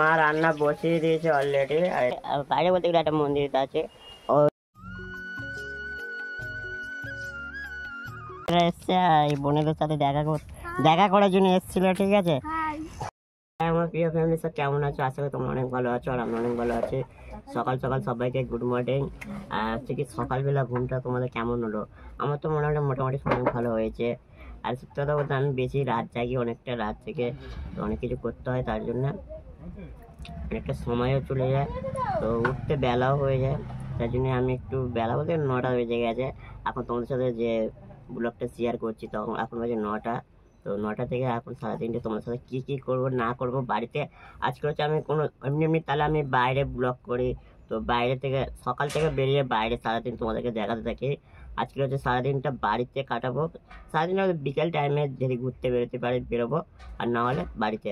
মা রান্না বসিয়ে দিয়েছে অলরেডি বাইরে বলতে গেলে একটা মন্দির আছে ও এসছে এই বোনেদের সাথে দেখা কর দেখা করার জন্য এসেছিল ঠিক আছে হ্যাঁ, আমার প্রিয় ফ্যামিলি সব কেমন আছো আশা করি তোমরা অনেক ভালো আছো আর আমরা অনেক ভালো আছি সকাল সকাল সবাইকে গুড মর্নিং আর হচ্ছে কি সকালবেলা ঘুমটা তোমাদের কেমন হলো আমার তো মনে হয় মোটামুটি সময় ভালো হয়েছে আর সত্যি কথা বলতে আমি বেশি রাত জাগি অনেকটা রাত থেকে অনেক কিছু করতে হয় তার জন্য একটা সময়ও চলে যায় তো উঠতে বেলাও হয়ে যায় তার জন্য আমি একটু বেলা বলতে নটা বেজে গেছে এখন তোমাদের সাথে যে ব্লগটা শেয়ার করছি তখন এখন বাজে নটা তো নটা থেকে এখন সারাদিনটা তিনটে তোমার সাথে কী কী করবো না করব বাড়িতে আজকে হচ্ছে আমি কোনো এমনি এমনি তাহলে আমি বাইরে ব্লগ করি তো বাইরে থেকে সকাল থেকে বেরিয়ে বাইরে সারাদিন তোমাদেরকে দেখাতে থাকি আজকে হচ্ছে সারাদিনটা বাড়িতে কাটাবো সারাদিন বিকেল টাইমে যদি ঘুরতে বেরোতে পারি বেরোবো আর না হলে বাড়িতে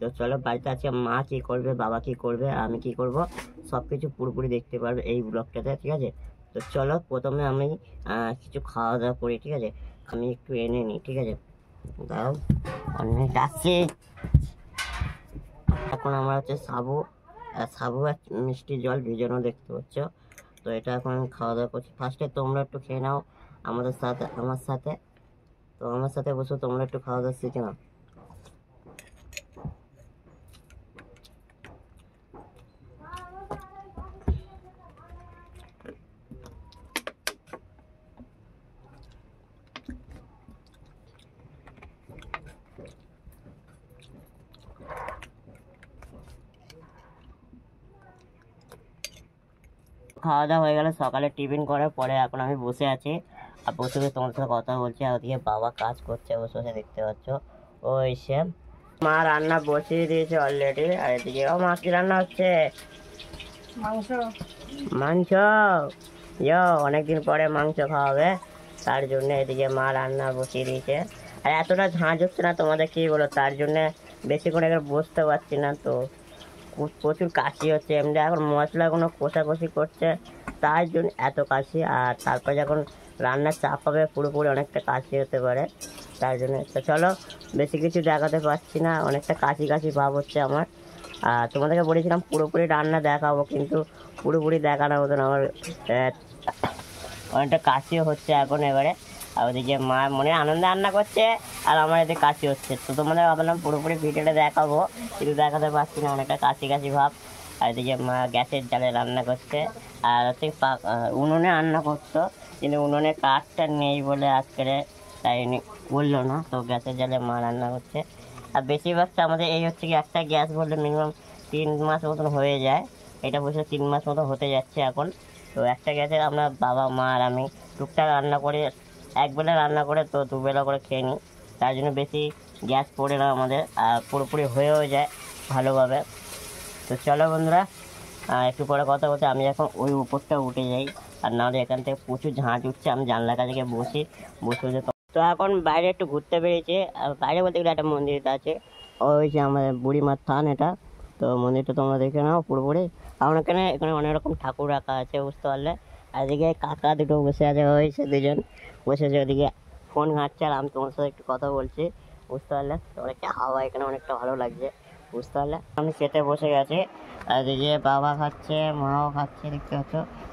তো চলো বাড়িতে আছে মা কী করবে বাবা কী করবে আমি কি করব সব কিছু পুরোপুরি দেখতে পারবে এই ব্লগটাতে ঠিক আছে তো চলো প্রথমে আমি কিছু খাওয়া দাওয়া করি ঠিক আছে আমি একটু এনে নিই ঠিক আছে দাও অনেক আসছে এখন আমার হচ্ছে সাবু সাবু আর মিষ্টি জল ভিজানো দেখতে পাচ্ছ তো এটা এখন আমি খাওয়া দাওয়া করছি ফার্স্টে তোমরা একটু খেয়ে নাও আমাদের সাথে আমার সাথে তো আমার সাথে বসে তোমরা একটু খাওয়া দাওয়া শিখে নাও খাওয়া দাওয়া হয়ে গেল সকালে টিফিন করার পরে এখন আমি বসে আছি আর বসে বসে তোমার সাথে কথা বলছি আর ওদিকে বাবা কাজ করছে বসে বসে দেখতে পাচ্ছ ও এসে মা রান্না বসিয়ে দিয়েছে অলরেডি আর এদিকে ও মাছ রান্না হচ্ছে মাংস মাংস ইয়ো অনেকদিন পরে মাংস খাওয়াবে তার জন্য এদিকে মা রান্না বসিয়ে দিয়েছে আর এতটা ঝাঁঝ হচ্ছে না তোমাদের কী বলো তার জন্যে বেশি করে বসতে পারছি না তো প্রচুর কাশি হচ্ছে এমনি এখন মশলা কোনো কষাকষি করছে তার জন্য এত কাশি আর তারপর যখন রান্নার চাপ হবে পুরোপুরি অনেকটা কাশি হতে পারে তার জন্য তো চলো বেশি কিছু দেখাতে পারছি না অনেকটা কাশি কাশি ভাব হচ্ছে আমার আর তোমাদেরকে বলেছিলাম পুরোপুরি রান্না দেখাবো কিন্তু পুরোপুরি দেখানোর মতন আমার অনেকটা কাশিও হচ্ছে এখন এবারে আর ওদিকে মা মনে আনন্দে রান্না করছে আর আমার এতে কাশি হচ্ছে তো তোমাদের ভাবলাম পুরোপুরি ভিডিওটা দেখাবো কিন্তু দেখাতে পারছি না অনেকটা কাশি কাশি ভাব আর এদিকে মা গ্যাসের জালে রান্না করছে আর হচ্ছে উনুনে রান্না করতো কিন্তু উনুনে কাঠটা নেই বলে আজকের তাই বললো না তো গ্যাসের জালে মা রান্না করছে আর বেশিরভাগটা আমাদের এই হচ্ছে কি একটা গ্যাস বললে মিনিমাম তিন মাস মতন হয়ে যায় এটা বসে তিন মাস মতো হতে যাচ্ছে এখন তো একটা গ্যাসে আমরা বাবা মা আর আমি টুকটাক রান্না করে একবেলা রান্না করে তো দুবেলা করে খেয়ে নিই তার জন্য বেশি গ্যাস পড়ে না আমাদের আর পুরোপুরি হয়েও যায় ভালোভাবে তো চলো বন্ধুরা একটু পরে কথা বলতে আমি এখন ওই উপরটা উঠে যাই আর নাহলে এখান থেকে প্রচুর ঝাঁজ উঠছে আমি জানলার কাছে গিয়ে বসি বসে বসে তো এখন বাইরে একটু ঘুরতে বেরিয়েছে বাইরে বলতে গেলে একটা মন্দির আছে ওই যে আমাদের বুড়িমার থান এটা তো মন্দিরটা তোমরা দেখে নাও পুরোপুরি আমার এখানে এখানে অনেক রকম ঠাকুর রাখা আছে বুঝতে পারলে আজকে কাকা দুটো বসে আছে হয়েছে দুজন বসেছে ওদিকে ফোন আমি তোমার সাথে একটু কথা বলছি বুঝতে পারলে অনেকটা হাওয়া এখানে অনেকটা ভালো লাগছে বুঝতে পারলে আমি খেতে বসে গেছি আর এদিকে বাবা খাচ্ছে মাও খাচ্ছে দেখতে পাচ্ছ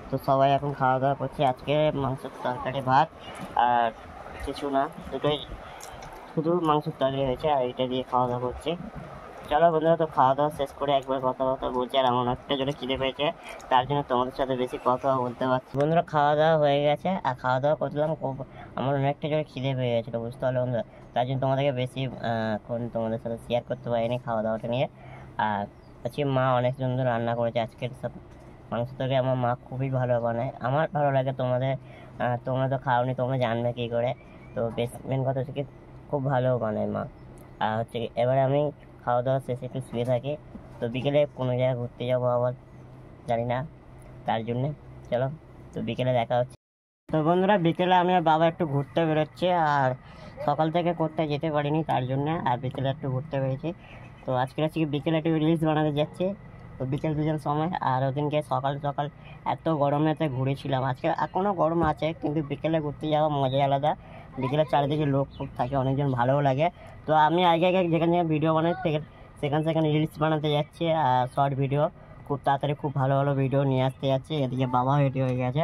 তো সবাই এখন খাওয়া দাওয়া করছে আজকে মাংসের তরকারি ভাত আর কিছু না দুটোই শুধু মাংসের তরকারি হয়েছে আর এটা দিয়ে খাওয়া দাওয়া করছে চলো বন্ধুরা তো খাওয়া দাওয়া শেষ করে একবার কথা বার্তা বলছি আর আমার অনেকটা জোরে খিদে পেয়েছে তার জন্য তোমাদের সাথে বেশি কথা বলতে পারছি বন্ধুরা খাওয়া দাওয়া হয়ে গেছে আর খাওয়া দাওয়া করলাম আমার অনেকটা জোরে খিদে পেয়ে গেছিলো বুঝতে পারলো বন্ধুরা তার জন্য তোমাদেরকে বেশি কোন তোমাদের সাথে শেয়ার করতে পারিনি খাওয়া দাওয়াটা নিয়ে আর আজকে মা অনেক সুন্দর রান্না করেছে আজকের সব মাংস তরকারি আমার মা খুবই ভালো বানায় আমার ভালো লাগে তোমাদের তোমরা তো খাওনি তোমরা জানবে কী করে তো বেশ মেন কথা হচ্ছে কি খুব ভালো বানায় মা আর হচ্ছে এবারে আমি খাওয়া দাওয়া শেষে একটু শুয়ে থাকে তো বিকেলে কোনো জায়গায় ঘুরতে যাবো আবার জানি না তার জন্যে চলো তো বিকেলে দেখা হচ্ছে তো বন্ধুরা বিকেলে আমি বাবা একটু ঘুরতে বেরোচ্ছে আর সকাল থেকে কোথায় যেতে পারিনি তার জন্য আর বিকেলে একটু ঘুরতে বেরিয়েছি তো আজকে আজকে কি বিকেলে একটু রিলস বানাতে যাচ্ছে তো বিকেল দুজন সময় আর ওদিনকে সকাল সকাল এত গরমেতে ঘুরেছিলাম আজকে এখনও গরম আছে কিন্তু বিকেলে ঘুরতে যাওয়া মজাই আলাদা বিকেলে চারিদিকে লোক থাকে অনেকজন ভালোও লাগে তো আমি আগে আগে যেখানে ভিডিও বানাই সেখানে সেখানে রিলস বানাতে যাচ্ছি আর শর্ট ভিডিও খুব তাড়াতাড়ি খুব ভালো ভালো ভিডিও নিয়ে আসতে যাচ্ছে এদিকে বাবা রেডি হয়ে গেছে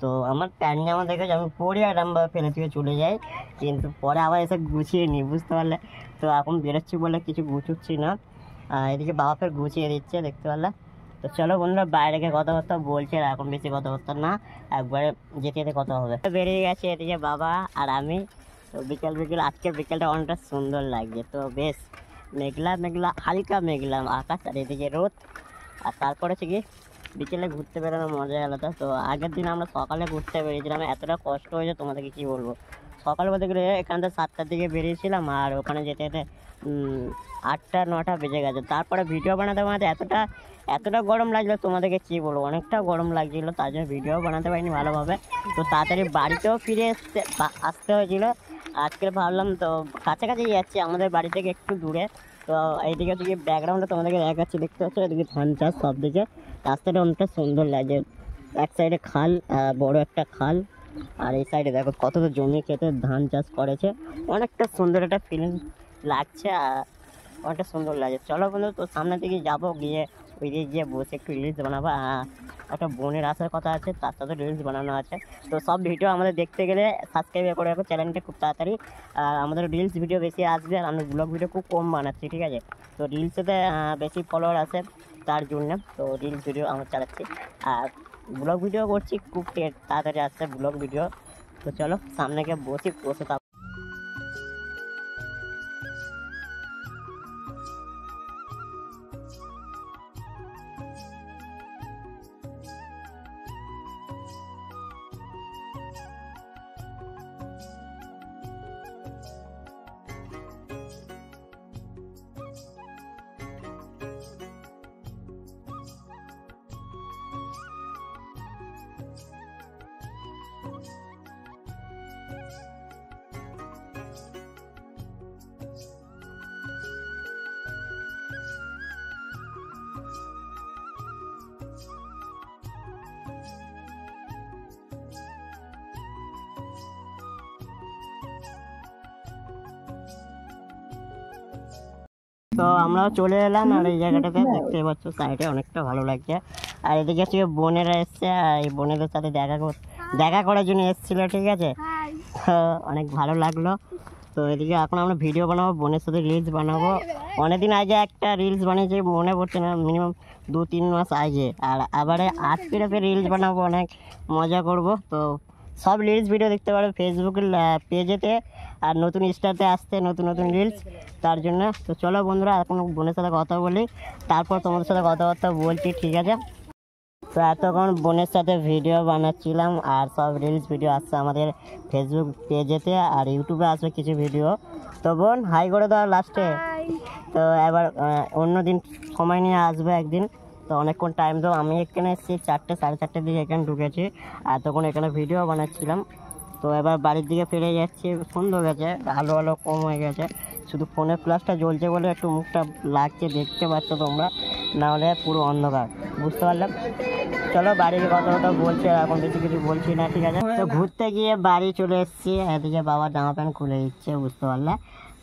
তো আমার প্যান্ট জামা দেখে আমি পরে আরামভাবে ফেলে দিয়ে চলে যাই কিন্তু পরে আবার এসে গুছিয়ে নিই বুঝতে পারলে তো এখন বেরোচ্ছি বলে কিছু গুছুচ্ছি না এদিকে বাবা ফের গুছিয়ে দিচ্ছে দেখতে পারলে তো চলো বন্ধুরা বাইরে গিয়ে কথাবার্তা বলছে আর এখন বেশি কথাবার্তা না একবারে যেতে যেতে কথা হবে বেরিয়ে গেছে এদিকে বাবা আর আমি তো বিকেল বিকেল আজকের বিকেলটা অনেকটা সুন্দর লাগছে তো বেশ মেঘলা মেঘলা হালকা মেঘলা আকাশ আর এদিকে রোদ আর তারপরে হচ্ছে কি বিকেলে ঘুরতে বেরোনো মজা আলাদা তো আগের দিন আমরা সকালে ঘুরতে বেরিয়েছিলাম এতটা কষ্ট হয়েছে তোমাদেরকে কী বলবো সকাল বলতে গেলে এখান থেকে সাতটার দিকে বেরিয়েছিলাম আর ওখানে যেতে যেতে আটটা নটা বেজে গেছে তারপরে ভিডিও বানাতে বানাতে এতটা এতটা গরম লাগছিলো তোমাদেরকে কী বলবো অনেকটা গরম লাগছিলো তার জন্য ভিডিও বানাতে পারিনি ভালোভাবে তো তাড়াতাড়ি বাড়িতেও ফিরে এসতে আসতে হয়েছিল আজকে ভাবলাম তো কাছাকাছি যাচ্ছি আমাদের বাড়ি থেকে একটু দূরে তো এইদিকে দিকে ব্যাকগ্রাউন্ডটা তোমাদেরকে দেখাচ্ছি দেখতে পাচ্ছ এদিকে ধান চাষ সব দিকে রাস্তাটা অনেকটা সুন্দর লাগে এক সাইডে খাল বড় একটা খাল আর এই সাইডে দেখো কত জমি খেতে ধান চাষ করেছে অনেকটা সুন্দর একটা ফিলিং লাগছে আর অনেকটা সুন্দর লাগছে চলো বন্ধু তো সামনে দিকে যাবো গিয়ে ওই দিকে গিয়ে বসে একটু রিলস বানাবো একটা বোনের আসার কথা আছে তার সাথে রিলস বানানো আছে তো সব ভিডিও আমাদের দেখতে গেলে সাবস্ক্রাইব করে রাখো চ্যানেলটা খুব তাড়াতাড়ি আর আমাদের রিলস ভিডিও বেশি আসবে আর আমরা ব্লগ ভিডিও খুব কম বানাচ্ছি ঠিক আছে তো রিলসেতে বেশি ফলোয়ার আছে তার জন্য তো রিলস ভিডিও আমরা চালাচ্ছি আর ব্লগ ভিডিও করছি খুব তাড়াতাড়ি আসছে ব্লগ ভিডিও তো চলো সামনে গিয়ে বসি বসে তো আমরাও চলে এলাম আর এই জায়গাটাতে দেখতে পাচ্ছ সাইডে অনেকটা ভালো লাগছে আর এদিকে হচ্ছে বোনেরা এসছে আর এই বোনেদের সাথে দেখা কর দেখা করার জন্য এসেছিলো ঠিক আছে তো অনেক ভালো লাগলো তো এদিকে এখন আমরা ভিডিও বানাবো বোনের সাথে রিলস বানাবো অনেকদিন আগে একটা রিলস বানিয়েছি মনে পড়ছে না মিনিমাম দু তিন মাস আগে আর আবার আজকে রাতে রিলস বানাবো অনেক মজা করব তো সব রিলস ভিডিও দেখতে পারবে ফেসবুকের পেজেতে আর নতুন স্টারতে আসতে নতুন নতুন রিলস তার জন্য তো চলো বন্ধুরা এখন বোনের সাথে কথা বলি তারপর তোমাদের সাথে কথাবার্তা বলছি ঠিক আছে তো এতক্ষণ বোনের সাথে ভিডিও বানাচ্ছিলাম আর সব রিলস ভিডিও আসছে আমাদের ফেসবুক পেজেতে আর ইউটিউবে আসবে কিছু ভিডিও তো বোন হাই করে দাও লাস্টে তো এবার অন্য দিন সময় নিয়ে আসবে একদিন তো অনেকক্ষণ টাইম দেবো আমি এখানে এসেছি চারটে সাড়ে চারটের দিকে এখানে ঢুকেছি আর এখানে ভিডিও বানাচ্ছিলাম তো এবার বাড়ির দিকে ফিরে যাচ্ছি সুন্দর গেছে আলো আলো কম হয়ে গেছে শুধু ফোনের ফ্ল্যাশটা জ্বলছে বলে একটু মুখটা লাগছে দেখতে পাচ্ছ তোমরা নাহলে পুরো অন্ধকার বুঝতে পারলাম চলো বাড়ির কথা কথা বলছে এখন বেশি কিছু বলছি না ঠিক আছে তো ঘুরতে গিয়ে বাড়ি চলে এসেছি এদিকে বাবা জামা প্যান্ট খুলে দিচ্ছে বুঝতে পারলে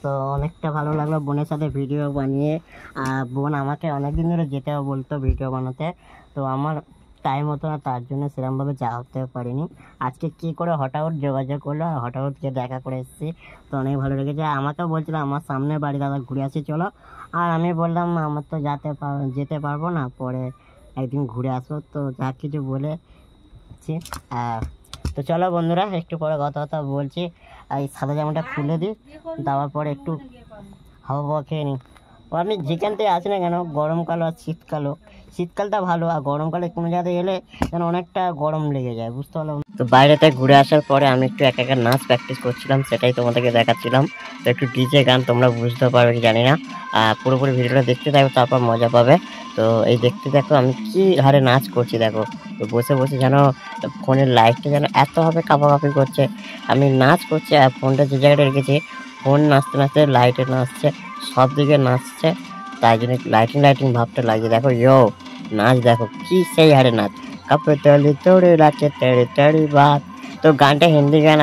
তো অনেকটা ভালো লাগলো বোনের সাথে ভিডিও বানিয়ে আর বোন আমাকে অনেকদিন ধরে যেতেও বলতো ভিডিও বানাতে তো আমার টাইম হতো না তার জন্য সেরকমভাবে যাওয়া হতে পারিনি আজকে কি করে হঠাৎ যোগাযোগ করলো আর হঠাৎ গিয়ে দেখা করে এসেছি তো অনেক ভালো লেগেছে আমাকেও বলছিল আমার সামনে বাড়ি দাদা ঘুরে আসি চলো আর আমি বললাম আমার তো যাতে যেতে পারবো না পরে একদিন ঘুরে আসবো তো যা কিছু বলেছি তো চলো বন্ধুরা একটু পরে কথা কথা বলছি এই সাদা জামাটা খুলে দিই দেওয়ার পরে একটু হাওয়া খেয়ে নিই আপনি যেখান থেকে আসেন না কেন গরমকাল আর শীতকালও শীতকালটা ভালো আর গরমকালে কোনো জায়গাতে এলে যেন অনেকটা গরম লেগে যায় বুঝতে পারলাম তো বাইরেতে ঘুরে আসার পরে আমি একটু এক একা নাচ প্র্যাকটিস করছিলাম সেটাই তোমাদেরকে দেখাচ্ছিলাম তো একটু ডিজে গান তোমরা বুঝতে পারবে কি জানি না আর পুরোপুরি ভিডিওটা দেখতে থাকো তারপর মজা পাবে তো এই দেখতে দেখো আমি কি হারে নাচ করছি দেখো তো বসে বসে যেন ফোনের লাইটটা যেন এতভাবে কাপাকাপি করছে আমি নাচ করছি আর ফোনটা যে জায়গাটা রেখেছি ফোন নাচতে নাচতে লাইটে নাচছে সব দিকে নাচছে তাই জন্য লাইটিং লাইটিং ভাবটা লাগে দেখো ইয়ো নাচ দেখো কি সেই হারে নাচ কাপড়ে তৈরি তৈরি রাখে তেড়ে তেড়ি বাদ তো গানটা হিন্দি গান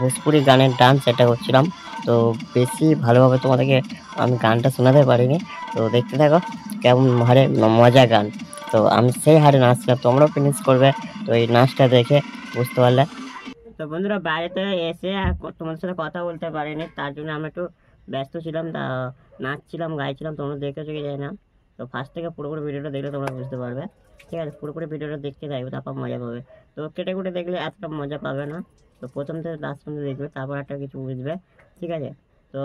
ভোজপুরি গানের ডান্স এটা করছিলাম তো বেশি ভালোভাবে তোমাদেরকে আমি গানটা শোনাতে পারিনি তো দেখতে থাকো কেমন হারে মজা গান তো আমি সেই হারে নাচছিলাম তোমরাও ফিনিস করবে তো এই নাচটা দেখে বুঝতে পারলে তো বন্ধুরা বাইরে তো এসে তোমাদের সাথে কথা বলতে পারিনি তার জন্য আমি একটু ব্যস্ত ছিলাম তা নাচছিলাম গাইছিলাম তোমরা দেখেছো কি জানি না তো ফার্স্ট থেকে পুরোপুরি ভিডিওটা দেখলে তোমরা বুঝতে পারবে ঠিক আছে পুরোপুরি ভিডিওটা দেখতে থাকবে তারপর মজা পাবে তো কেটে কুটে দেখলে এতটা মজা পাবে না তো প্রথম থেকে লাস্ট পর্যন্ত দেখবে তারপর একটা কিছু বুঝবে ঠিক আছে তো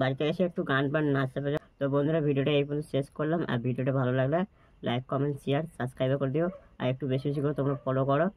বাড়িতে এসে একটু গান বান নাচতে পারে তো বন্ধুরা ভিডিওটা এই পর্যন্ত শেষ করলাম আর ভিডিওটা ভালো লাগলে লাইক কমেন্ট শেয়ার সাবস্ক্রাইব করে দিও আর একটু বেশি বেশি করে তোমরা ফলো করো